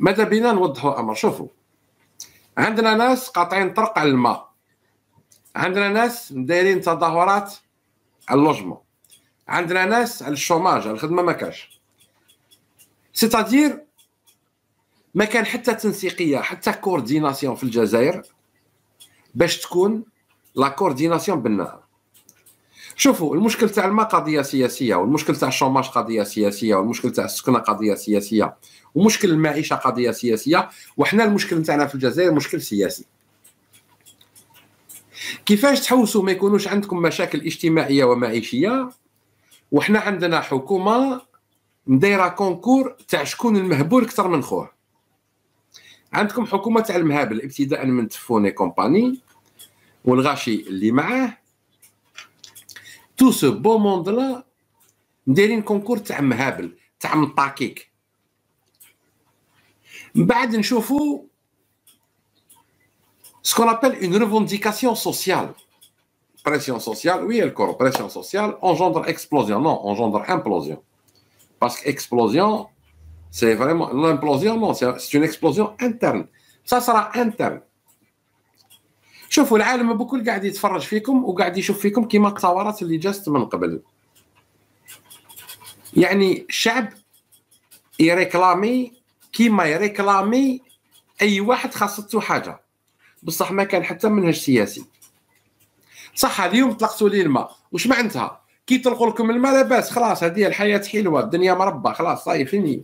ماذا بينا نوضحوا امر شوفوا عندنا ناس قاطعين طرق على الماء عندنا ناس دايرين تظاهرات على اللوجمون عندنا ناس على الشوماج على الخدمه ما كاش سيتادير ما كان حتى تنسيقيه حتى كورديناسيون في الجزائر باش تكون لا كورديناسيون بالنهار شوفوا المشكل تاع الماء قضيه سياسيه والمشكل تاع الشوماج قضيه سياسيه والمشكل تاع السكنه قضيه سياسيه ومشكل المعيشه قضيه سياسيه وحنا المشكل تاعنا في الجزائر مشكل سياسي كيفاش تحوسوا ما يكونوش عندكم مشاكل اجتماعيه ومعيشيه وحنا عندنا حكومه مدايره كونكور تاع شكون المهبول اكثر من خوه عندكم حكومه تاع المهابل ابتداء من تفوني كومباني والغاشي اللي معاه tout ce beau monde-là, concours, تاع مهابل ce qu'on appelle une revendication sociale. Pression sociale, oui, elle corps, Pression sociale engendre explosion. Non, engendre implosion. Parce qu'explosion, c'est vraiment. L'implosion, non, c'est une explosion interne. Ça sera interne. شوفوا العالم بكل قاعد يتفرج فيكم وقاعد يشوف فيكم كما الثورات اللي جاست من قبل يعني الشعب يريكلامي كيما يريكلامي اي واحد خاصته حاجه بصح ما كان حتى منهج سياسي صح اليوم طلقتوا لي الماء وش معناتها كي تلقوا لكم الماء لاباس خلاص هذه الحياه حلوه الدنيا مربى خلاص صايفيني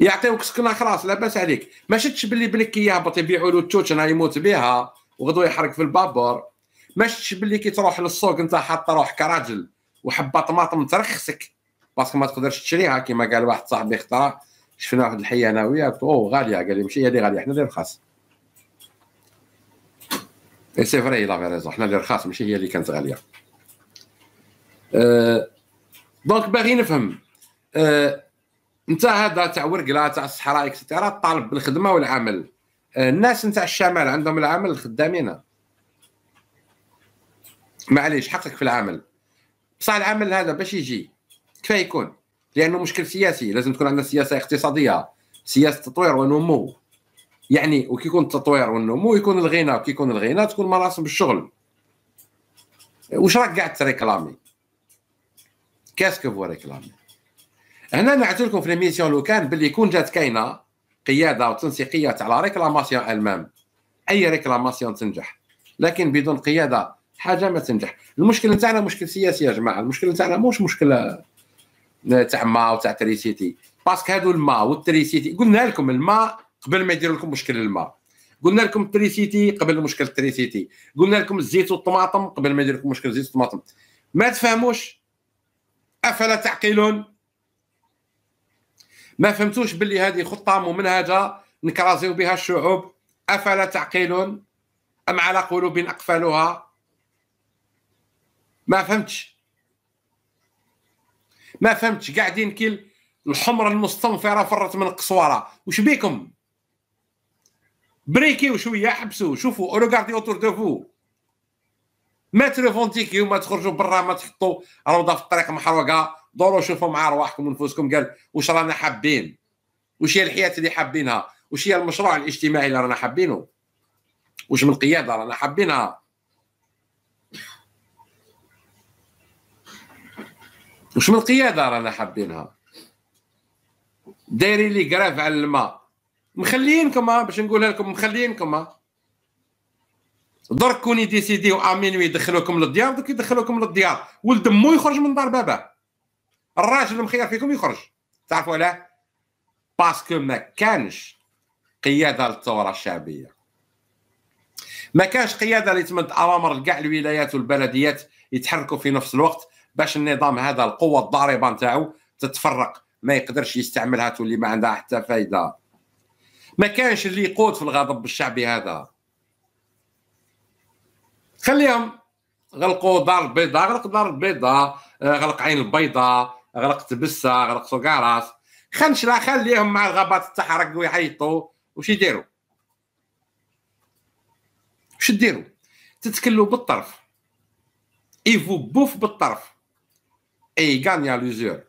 يعطيوك سكنه خلاص لاباس عليك ما شفتش باللي بنك كيهبط يبيعوا له التوت انا يموت بها وغدو يحرق في البابور ما شفتش باللي كي تروح للسوق انت حاط روحك راجل وحبه طماطم ترخصك باسكو ما تقدرش تشريها كما قال واحد صاحبي اخترع شفنا واحد الحيه انا وياك او غاليه قال لي ماشي هي اللي غاليه حنا اللي رخاص اي سي فري لا ريزون حنا اللي رخاص ماشي هي اللي كانت غاليه أه دونك باغي نفهم أه انت هذا تاع ورقلا تاع الصحراء اكسترا طالب بالخدمه والعمل آه، الناس نتاع الشمال عندهم العمل خدامين معليش حقك في العمل بصح العمل هذا باش يجي كيف يكون لانه مشكل سياسي لازم تكون عندنا سياسه اقتصاديه سياسه تطوير ونمو يعني وكي يكون التطوير والنمو يكون الغنى وكي يكون الغنى تكون مراسم الشغل واش راك قاعد تريكلامي كاسكو فو ريكلامي هنا نعت لكم في الميسيون لو كان باللي يكون جات كاينه قياده وتنسيقيه تاع لا ريكلاماسيون المام اي ريكلاماسيون تنجح لكن بدون قياده حاجه ما تنجح المشكل نتاعنا مشكل سياسي يا جماعه المشكل نتاعنا مش مشكله تاع ما وتاع تريسيتي باسكو هادو الماء والتريسيتي قلنا لكم الماء قبل ما يدير لكم مشكل الماء قلنا لكم التريسيتي قبل مشكل التريسيتي قلنا لكم الزيت والطماطم قبل ما يدير لكم مشكل الزيت والطماطم ما تفهموش افلا تعقلون ما فهمتوش باللي هذه خطه ممنهجه نكرازيو بها الشعوب افلا تعقلون ام على قلوب اقفالها ما فهمتش ما فهمتش قاعدين كل الحمره المستنفره فرت من القصوره وش بيكم بريكيو شويه حبسوا شوفوا ريغاردي اوتور دو فو ما تريفونتيكيو ما تخرجوا برا ما تحطوا روضه في الطريق محروقه دوروا شوفوا مع رواحكم ونفوسكم قال واش رانا حابين واش هي الحياه اللي حابينها واش هي المشروع الاجتماعي اللي رانا حابينه واش من قياده رانا حابينها واش من قياده رانا حابينها دايرين لي كراف على الماء مخليينكم باش نقولها لكم مخليينكم درك كوني ديسيديو امينو يدخلوكم للديار دوك يدخلوكم للديار ولد مو يخرج من دار باباه الراجل المخير فيكم يخرج تعرفوا علاه باسكو ما كانش قياده للثوره الشعبيه ما كانش قياده اللي تمد اوامر لكاع الولايات والبلديات يتحركوا في نفس الوقت باش النظام هذا القوه الضاربه نتاعو تتفرق ما يقدرش يستعملها تولي ما عندها حتى فايده ما كانش اللي يقود في الغضب الشعبي هذا خليهم غلقوا دار البيضاء غلق دار البيضاء آه، غلق عين البيضاء غرقت بسه غرقت كاع راس لا خليهم مع الغابات تحرق ويحيطوا وش يديروا وش ديروا تتكلوا بالطرف اي فو بوف بالطرف اي غانيا لوزور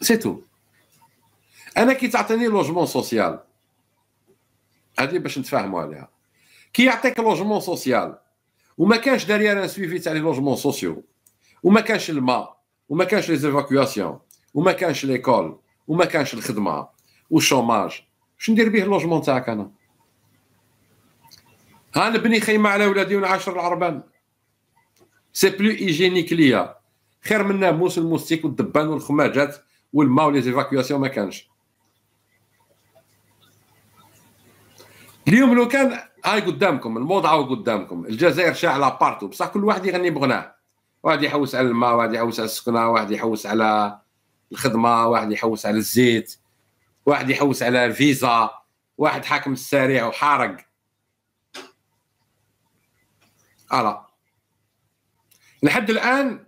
سي تو انا كي تعطيني لوجمون سوسيال هذه باش نتفاهموا عليها كي يعطيك لوجمون سوسيال وما كانش دارير ان سويفي تاع لي لوجمون سوسيو وما كانش الماء وما كانش لي زيفاكواسيون وما كانش ليكول وما كانش الخدمه والشوماج شنو ندير به اللوجمون تاعك انا ها نبني خيمه على ولادي ونعاشر العربان سي بلو ايجينيك ليا خير من الناموس والموستيك والدبان والخماجات والماء ولي زيفاكواسيون ما كانش اليوم لو كان هاي قدامكم الموضه هاي قدامكم الجزائر على بارتو بصح كل واحد يغني بغناه واحد يحوس على الماء واحد يحوس على السكنه واحد يحوس على الخدمه واحد يحوس على الزيت واحد يحوس على الفيزا واحد حاكم السريع وحارق ألا لحد الآن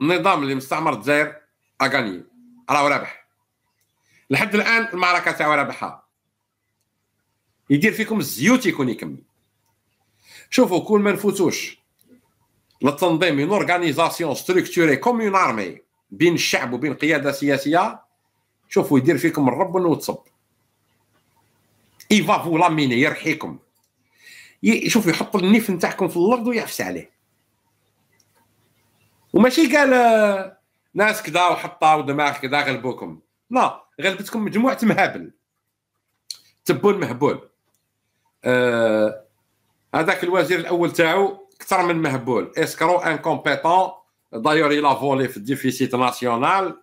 النظام اللي مستعمر الجزائر أغاني راه رابح لحد الآن المعركة تاعو رابحها يدير فيكم الزيوت يكون يكمل شوفوا كل ما نفوتوش للتنظيم اون اورغانيزاسيون ستركتوري كوم اون ارمي بين الشعب وبين قياده سياسيه شوفوا يدير فيكم الرب وتصب ايفا فو لاميني يرحيكم شوف يحط النيف نتاعكم في الارض ويعفس عليه وماشي قال آه، ناس كذا وحطه ودماغ كذا غلبوكم لا غلبتكم مجموعه مهابل تبون مهبول آه، هذاك آه الوزير الاول تاعو اكثر من مهبول اسكرو ان كومبيتون دايور الى فولي في ديفيسيت ناسيونال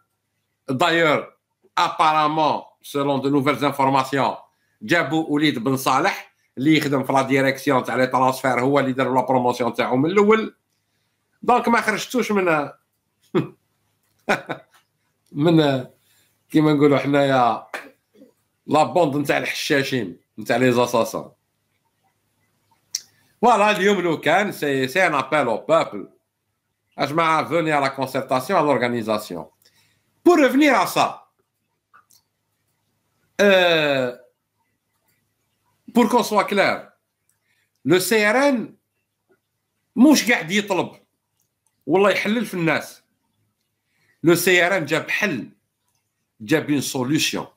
دايور ابارامون سيلون دو نوفيل انفورماسيون جابوا وليد بن صالح اللي يخدم في لا ديريكسيون تاع لي ترانسفير هو اللي دار لا بروموسيون تاعو من الاول دونك ما خرجتوش من من كيما نقولوا حنايا لا بوند نتاع الحشاشين نتاع لي زاساسون فوالا اليوم لو كان سي سي ان ابال او بابل اجماع فوني على كونسلتاسيون على لورغانيزاسيون بور ريفنير على سا بور كون سوا كلير لو سي ار ان موش قاعد يطلب والله يحلل في الناس لو سي ار ان جاب حل جاب اون سوليسيون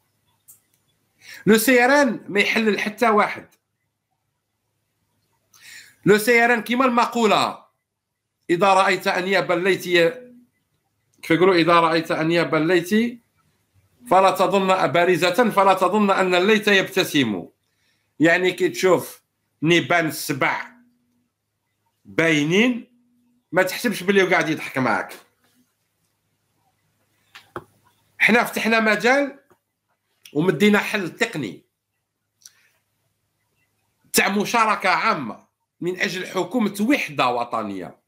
لو سي ار ان ما يحلل حتى واحد لو سيران كيما المقوله اذا رايت يابا الليث كيف يقولوا اذا رايت يابا الليث فلا تظن بارزه فلا تظن ان الليت يبتسم يعني كي تشوف نيبان السبع باينين ما تحسبش بلي قاعد يضحك معاك حنا فتحنا مجال ومدينا حل تقني تاع مشاركه عامه من اجل حكومه وحده وطنيه